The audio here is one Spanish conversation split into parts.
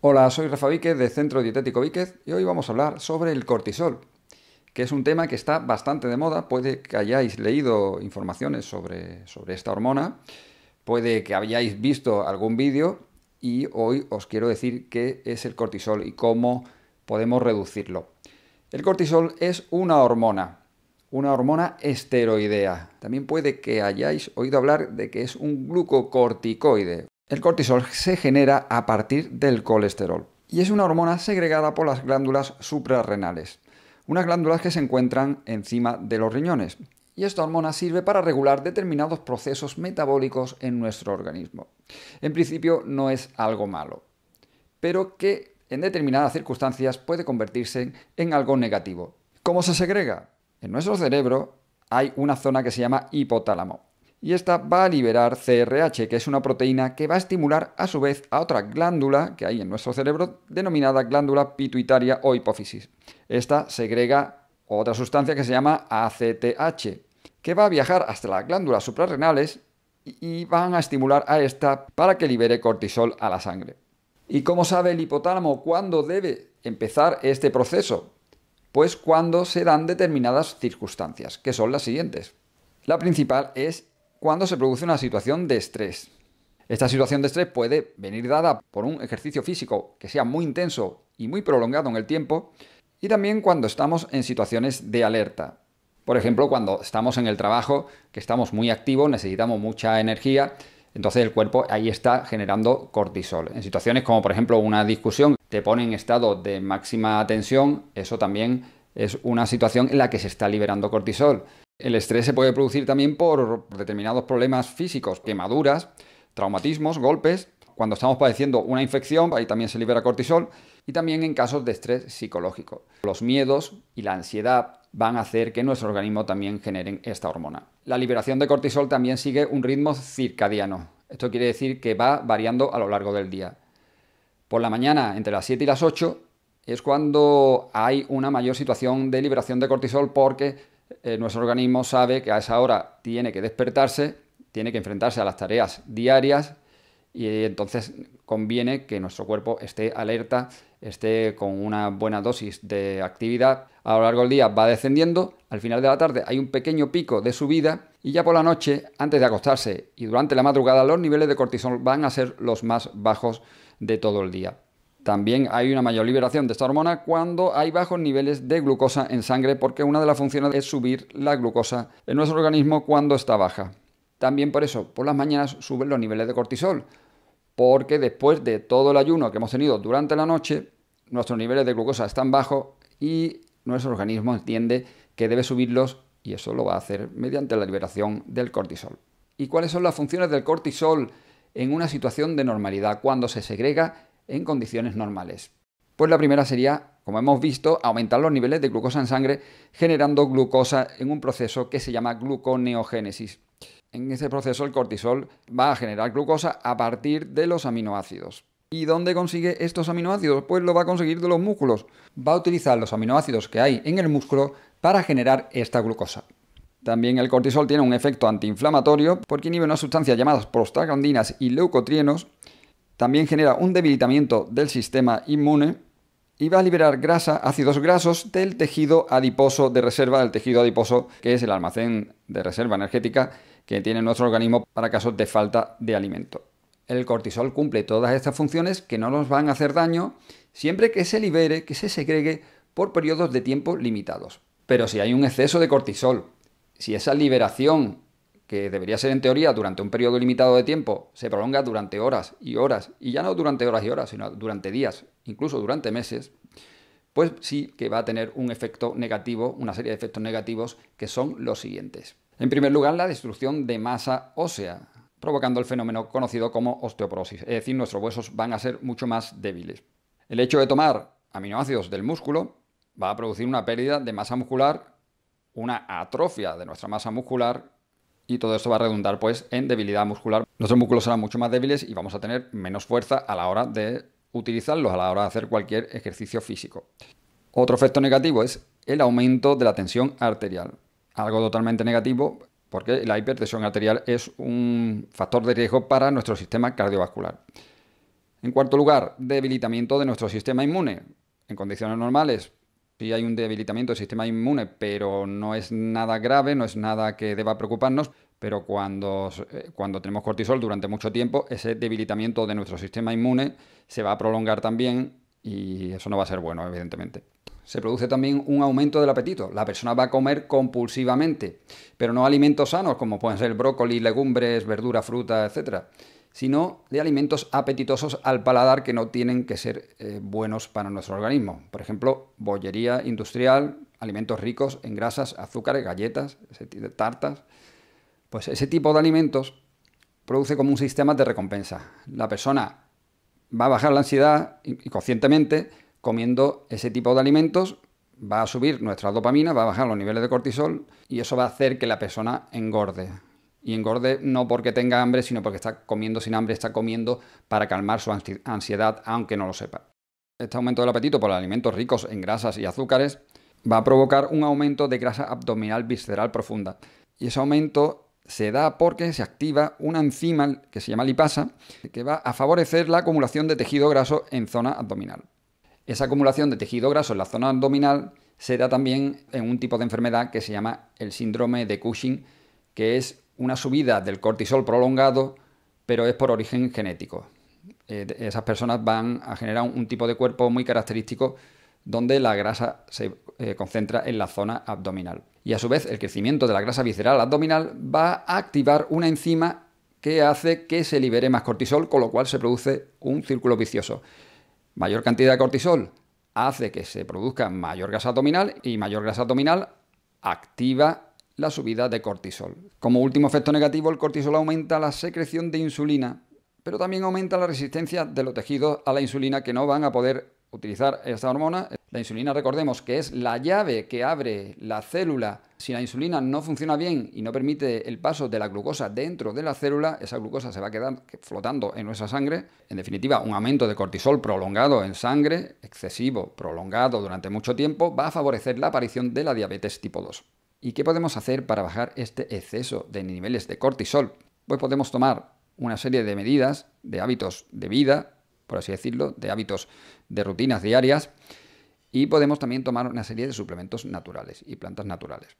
Hola, soy Rafa Víquez de Centro Dietético Víquez y hoy vamos a hablar sobre el cortisol, que es un tema que está bastante de moda. Puede que hayáis leído informaciones sobre, sobre esta hormona, puede que hayáis visto algún vídeo y hoy os quiero decir qué es el cortisol y cómo podemos reducirlo. El cortisol es una hormona, una hormona esteroidea. También puede que hayáis oído hablar de que es un glucocorticoide, el cortisol se genera a partir del colesterol y es una hormona segregada por las glándulas suprarrenales, unas glándulas que se encuentran encima de los riñones. Y esta hormona sirve para regular determinados procesos metabólicos en nuestro organismo. En principio no es algo malo, pero que en determinadas circunstancias puede convertirse en algo negativo. ¿Cómo se segrega? En nuestro cerebro hay una zona que se llama hipotálamo y esta va a liberar CRH, que es una proteína que va a estimular a su vez a otra glándula que hay en nuestro cerebro denominada glándula pituitaria o hipófisis. Esta segrega otra sustancia que se llama ACTH, que va a viajar hasta las glándulas suprarrenales y van a estimular a esta para que libere cortisol a la sangre. ¿Y cómo sabe el hipotálamo cuándo debe empezar este proceso? Pues cuando se dan determinadas circunstancias, que son las siguientes. La principal es cuando se produce una situación de estrés. Esta situación de estrés puede venir dada por un ejercicio físico que sea muy intenso y muy prolongado en el tiempo, y también cuando estamos en situaciones de alerta. Por ejemplo, cuando estamos en el trabajo, que estamos muy activos, necesitamos mucha energía, entonces el cuerpo ahí está generando cortisol. En situaciones como por ejemplo una discusión te pone en estado de máxima tensión, eso también es una situación en la que se está liberando cortisol. El estrés se puede producir también por determinados problemas físicos, quemaduras, traumatismos, golpes. Cuando estamos padeciendo una infección, ahí también se libera cortisol. Y también en casos de estrés psicológico. Los miedos y la ansiedad van a hacer que nuestro organismo también genere esta hormona. La liberación de cortisol también sigue un ritmo circadiano. Esto quiere decir que va variando a lo largo del día. Por la mañana, entre las 7 y las 8, es cuando hay una mayor situación de liberación de cortisol porque eh, nuestro organismo sabe que a esa hora tiene que despertarse, tiene que enfrentarse a las tareas diarias y entonces conviene que nuestro cuerpo esté alerta, esté con una buena dosis de actividad. A lo largo del día va descendiendo, al final de la tarde hay un pequeño pico de subida y ya por la noche, antes de acostarse y durante la madrugada, los niveles de cortisol van a ser los más bajos de todo el día. También hay una mayor liberación de esta hormona cuando hay bajos niveles de glucosa en sangre porque una de las funciones es subir la glucosa en nuestro organismo cuando está baja. También por eso, por las mañanas suben los niveles de cortisol, porque después de todo el ayuno que hemos tenido durante la noche, nuestros niveles de glucosa están bajos y nuestro organismo entiende que debe subirlos y eso lo va a hacer mediante la liberación del cortisol. ¿Y cuáles son las funciones del cortisol en una situación de normalidad cuando se segrega en condiciones normales. Pues la primera sería, como hemos visto, aumentar los niveles de glucosa en sangre generando glucosa en un proceso que se llama gluconeogénesis. En ese proceso el cortisol va a generar glucosa a partir de los aminoácidos. ¿Y dónde consigue estos aminoácidos? Pues lo va a conseguir de los músculos. Va a utilizar los aminoácidos que hay en el músculo para generar esta glucosa. También el cortisol tiene un efecto antiinflamatorio porque inhibe unas sustancias llamadas prostaglandinas y leucotrienos también genera un debilitamiento del sistema inmune y va a liberar grasa, ácidos grasos del tejido adiposo de reserva, del tejido adiposo que es el almacén de reserva energética que tiene nuestro organismo para casos de falta de alimento. El cortisol cumple todas estas funciones que no nos van a hacer daño siempre que se libere, que se segregue por periodos de tiempo limitados. Pero si hay un exceso de cortisol, si esa liberación que debería ser en teoría durante un periodo limitado de tiempo, se prolonga durante horas y horas, y ya no durante horas y horas, sino durante días, incluso durante meses, pues sí que va a tener un efecto negativo, una serie de efectos negativos que son los siguientes. En primer lugar, la destrucción de masa ósea, provocando el fenómeno conocido como osteoporosis, es decir, nuestros huesos van a ser mucho más débiles. El hecho de tomar aminoácidos del músculo va a producir una pérdida de masa muscular, una atrofia de nuestra masa muscular y todo esto va a redundar pues en debilidad muscular. Nuestros músculos serán mucho más débiles y vamos a tener menos fuerza a la hora de utilizarlos, a la hora de hacer cualquier ejercicio físico. Otro efecto negativo es el aumento de la tensión arterial. Algo totalmente negativo porque la hipertensión arterial es un factor de riesgo para nuestro sistema cardiovascular. En cuarto lugar, debilitamiento de nuestro sistema inmune. En condiciones normales, Sí hay un debilitamiento del sistema inmune, pero no es nada grave, no es nada que deba preocuparnos. Pero cuando, eh, cuando tenemos cortisol durante mucho tiempo, ese debilitamiento de nuestro sistema inmune se va a prolongar también y eso no va a ser bueno, evidentemente. Se produce también un aumento del apetito. La persona va a comer compulsivamente, pero no alimentos sanos como pueden ser brócoli, legumbres, verduras, fruta, etc sino de alimentos apetitosos al paladar que no tienen que ser eh, buenos para nuestro organismo. Por ejemplo, bollería industrial, alimentos ricos en grasas, azúcares, galletas, tartas. Pues ese tipo de alimentos produce como un sistema de recompensa. La persona va a bajar la ansiedad y conscientemente comiendo ese tipo de alimentos, va a subir nuestra dopamina, va a bajar los niveles de cortisol y eso va a hacer que la persona engorde. Y engorde no porque tenga hambre, sino porque está comiendo sin hambre, está comiendo para calmar su ansiedad, aunque no lo sepa. Este aumento del apetito por alimentos ricos en grasas y azúcares va a provocar un aumento de grasa abdominal visceral profunda. Y ese aumento se da porque se activa una enzima que se llama lipasa, que va a favorecer la acumulación de tejido graso en zona abdominal. Esa acumulación de tejido graso en la zona abdominal se da también en un tipo de enfermedad que se llama el síndrome de Cushing, que es una subida del cortisol prolongado, pero es por origen genético. Eh, esas personas van a generar un, tipo de cuerpo muy característico donde la grasa se eh, concentra en la zona abdominal. Y a su vez el crecimiento de la grasa visceral abdominal va a activar una enzima que hace que se libere más cortisol, con lo cual se produce un círculo vicioso. Mayor cantidad de cortisol hace que se produzca mayor grasa abdominal y mayor grasa abdominal activa la subida de cortisol. Como último efecto negativo, el cortisol aumenta la secreción de insulina, pero también aumenta la resistencia de los tejidos a la insulina que no van a poder utilizar esta hormona. La insulina, recordemos que es la llave que abre la célula. Si la insulina no funciona bien y no permite el paso de la glucosa dentro de la célula, esa glucosa se va a quedar flotando en nuestra sangre. En definitiva, un aumento de cortisol prolongado en sangre, excesivo, prolongado durante mucho tiempo, va a favorecer la aparición de la diabetes tipo 2. ¿Y qué podemos hacer para bajar este exceso de niveles de cortisol? Pues podemos tomar una serie de medidas, de hábitos de vida, por así decirlo, de hábitos de rutinas diarias, y podemos también tomar una serie de suplementos naturales y plantas naturales.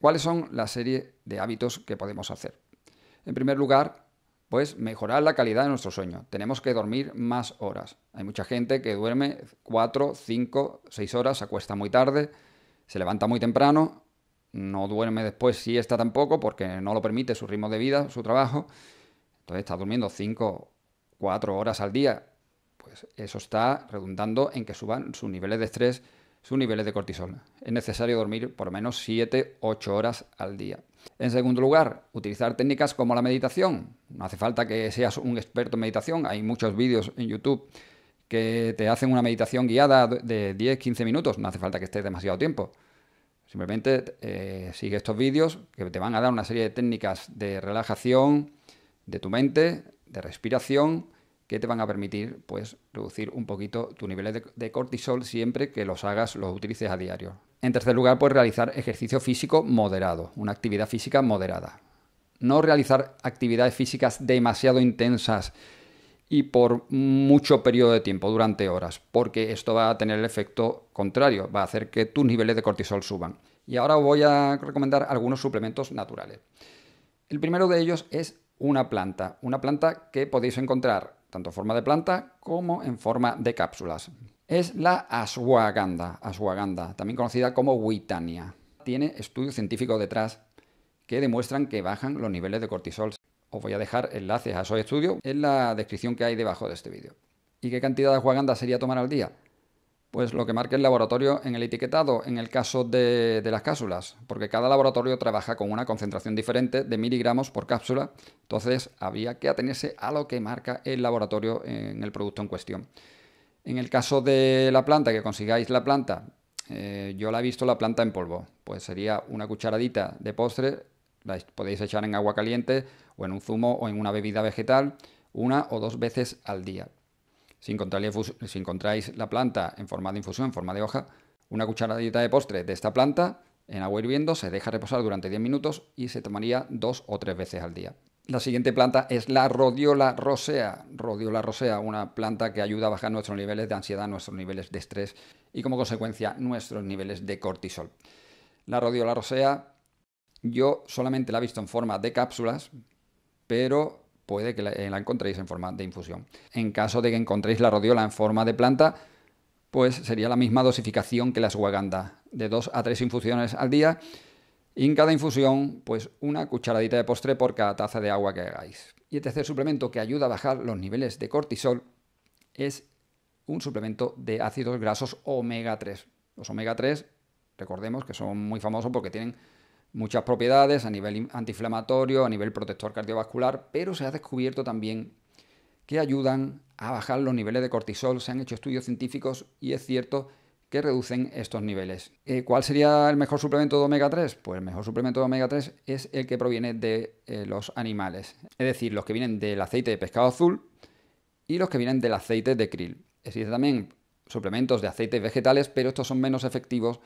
¿Cuáles son la serie de hábitos que podemos hacer? En primer lugar, pues mejorar la calidad de nuestro sueño. Tenemos que dormir más horas. Hay mucha gente que duerme 4, 5, 6 horas, acuesta muy tarde, se levanta muy temprano no duerme después si está tampoco porque no lo permite su ritmo de vida, su trabajo. Entonces está durmiendo 5, 4 horas al día. Pues eso está redundando en que suban sus niveles de estrés, sus niveles de cortisol. Es necesario dormir por lo menos 7, 8 horas al día. En segundo lugar, utilizar técnicas como la meditación. No hace falta que seas un experto en meditación. Hay muchos vídeos en YouTube que te hacen una meditación guiada de 10, 15 minutos. No hace falta que estés demasiado tiempo. Simplemente eh, sigue estos vídeos que te van a dar una serie de técnicas de relajación de tu mente, de respiración, que te van a permitir pues, reducir un poquito tu nivel de, de cortisol siempre que los hagas, los utilices a diario. En tercer lugar, pues realizar ejercicio físico moderado, una actividad física moderada. No realizar actividades físicas demasiado intensas y por mucho periodo de tiempo, durante horas, porque esto va a tener el efecto contrario, va a hacer que tus niveles de cortisol suban. Y ahora os voy a recomendar algunos suplementos naturales. El primero de ellos es una planta, una planta que podéis encontrar tanto en forma de planta como en forma de cápsulas. Es la ashwagandha, ashwagandha, también conocida como Witania. Tiene estudios científicos detrás que demuestran que bajan los niveles de cortisol. Os voy a dejar enlaces a esos estudios en la descripción que hay debajo de este vídeo. ¿Y qué cantidad de Juganda sería tomar al día? Pues lo que marca el laboratorio en el etiquetado, en el caso de, las cápsulas, porque cada laboratorio trabaja con una concentración diferente de miligramos por cápsula, entonces había que atenerse a lo que marca el laboratorio en el producto en cuestión. En el caso de la planta, que consigáis la planta, eh, yo la he visto la planta en polvo, pues sería una cucharadita de postre la podéis echar en agua caliente o en un zumo o en una bebida vegetal una o dos veces al día. Si encontráis, la planta en forma de infusión, en forma de hoja, una cucharadita de postre de esta planta en agua hirviendo se deja reposar durante 10 minutos y se tomaría dos o tres veces al día. La siguiente planta es la rhodiola rosea. Rodiola rosea, una planta que ayuda a bajar nuestros niveles de ansiedad, nuestros niveles de estrés y como consecuencia nuestros niveles de cortisol. La rodiola rosea yo solamente la he visto en forma de cápsulas, pero puede que eh, la, encontréis en forma de infusión. En caso de que encontréis la rodiola en forma de planta, pues sería la misma dosificación que la suaganda, de dos a tres infusiones al día. Y en cada infusión, pues una cucharadita de postre por cada taza de agua que hagáis. Y el tercer suplemento que ayuda a bajar los niveles de cortisol es un suplemento de ácidos grasos omega 3. Los omega 3, recordemos que son muy famosos porque tienen muchas propiedades a nivel antiinflamatorio, a nivel protector cardiovascular, pero se ha descubierto también que ayudan a bajar los niveles de cortisol. Se han hecho estudios científicos y es cierto que reducen estos niveles. Eh, ¿Cuál sería el mejor suplemento de omega 3? Pues el mejor suplemento de omega 3 es el que proviene de eh, los animales, es decir, los que vienen del aceite de pescado azul y los que vienen del aceite de krill. Existen también suplementos de aceites vegetales, pero estos son menos efectivos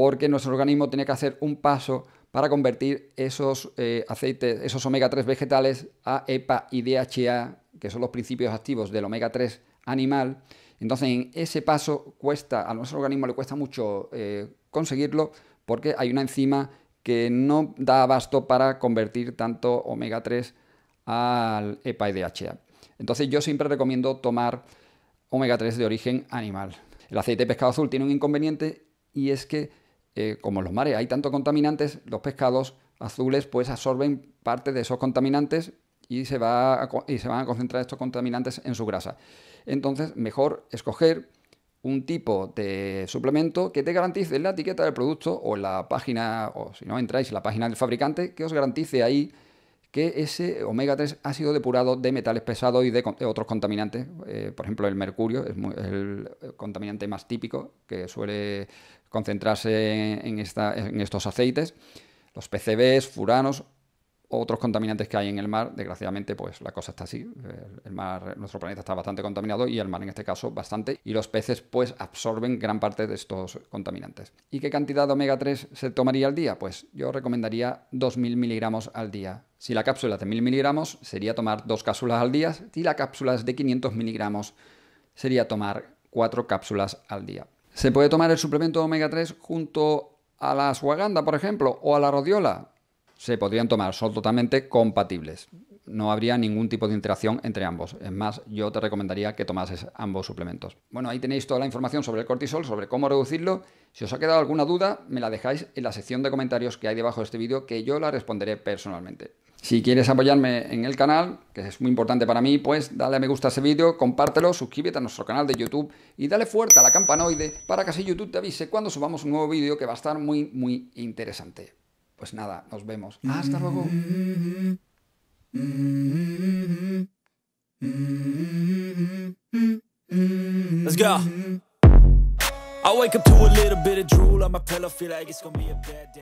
porque nuestro organismo tiene que hacer un paso para convertir esos eh, aceites, esos omega 3 vegetales a EPA y DHA, que son los principios activos del omega 3 animal. Entonces, en ese paso cuesta, a nuestro organismo le cuesta mucho eh, conseguirlo porque hay una enzima que no da abasto para convertir tanto omega 3 al EPA y DHA. Entonces, yo siempre recomiendo tomar omega 3 de origen animal. El aceite de pescado azul tiene un inconveniente y es que eh, como en los mares hay tantos contaminantes, los pescados azules pues absorben parte de esos contaminantes y se, va y se van a concentrar estos contaminantes en su grasa. Entonces, mejor escoger un tipo de suplemento que te garantice en la etiqueta del producto o en la página, o si no entráis en la página del fabricante, que os garantice ahí que ese omega 3 ha sido depurado de metales pesados y de, otros contaminantes. Eh, por ejemplo, el mercurio es, el eh, contaminante más típico que suele concentrarse en, estos aceites. Los PCBs, furanos, otros contaminantes que hay en el mar, desgraciadamente, pues la cosa está así. El mar, nuestro planeta está bastante contaminado y el mar en este caso bastante. Y los peces, pues, absorben gran parte de estos contaminantes. ¿Y qué cantidad de omega 3 se tomaría al día? Pues yo recomendaría 2.000 miligramos al día si la cápsula es de 1000 miligramos, sería tomar dos cápsulas al día. Si la cápsula es de 500 miligramos, sería tomar cuatro cápsulas al día. ¿Se puede tomar el suplemento omega 3 junto a la suaganda, por ejemplo, o a la rodiola? Se podrían tomar, son totalmente compatibles no habría ningún tipo de interacción entre ambos. Es más, yo te recomendaría que tomases ambos suplementos. Bueno, ahí tenéis toda la información sobre el cortisol, sobre cómo reducirlo. Si os ha quedado alguna duda, me la dejáis en la sección de comentarios que hay debajo de este vídeo, que yo la responderé personalmente. Si quieres apoyarme en el canal, que es muy importante para mí, pues dale a me gusta a ese vídeo, compártelo, suscríbete a nuestro canal de YouTube y dale fuerte a la campanoide para que así YouTube te avise cuando subamos un nuevo vídeo que va a estar muy, muy interesante. Pues nada, nos vemos. Hasta luego. Mm-hmm. Let's go. Mm-hmm. I wake up to a little bit of drool on my pillow, feel like it's gonna be a bad day.